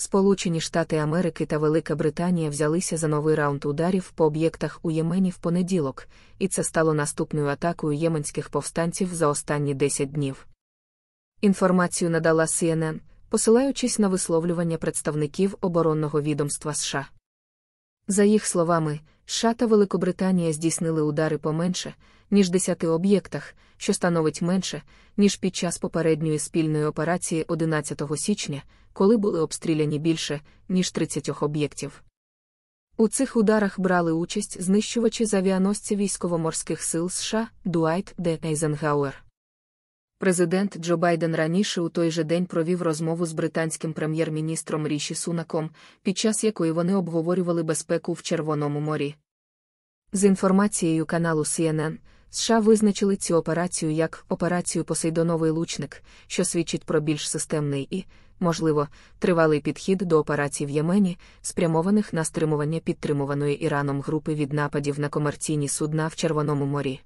Сполучені Штати Америки та Велика Британія взялися за новий раунд ударів по об'єктах у Ємені в понеділок, і це стало наступною атакою єменських повстанців за останні 10 днів. Інформацію надала CNN, посилаючись на висловлювання представників оборонного відомства США. За їх словами, США та Великобританія здійснили удари по менше, ніж 10 об'єктах, що становить менше, ніж під час попередньої спільної операції 11 січня, коли були обстріляні більше, ніж 30 об'єктів. У цих ударах брали участь знищувачі з авіаносця військово-морських сил США Дуайт Д. Ейзенгауер. Президент Джо Байден раніше у той же день провів розмову з британським прем'єр-міністром Ріші Сунаком, під час якої вони обговорювали безпеку в Червоному морі. З інформацією каналу CNN, США визначили цю операцію як операцію Посейдоновий лучник, що свідчить про більш системний і, можливо, тривалий підхід до операцій в Ємені, спрямованих на стримування підтримуваної Іраном групи від нападів на комерційні судна в Червоному морі.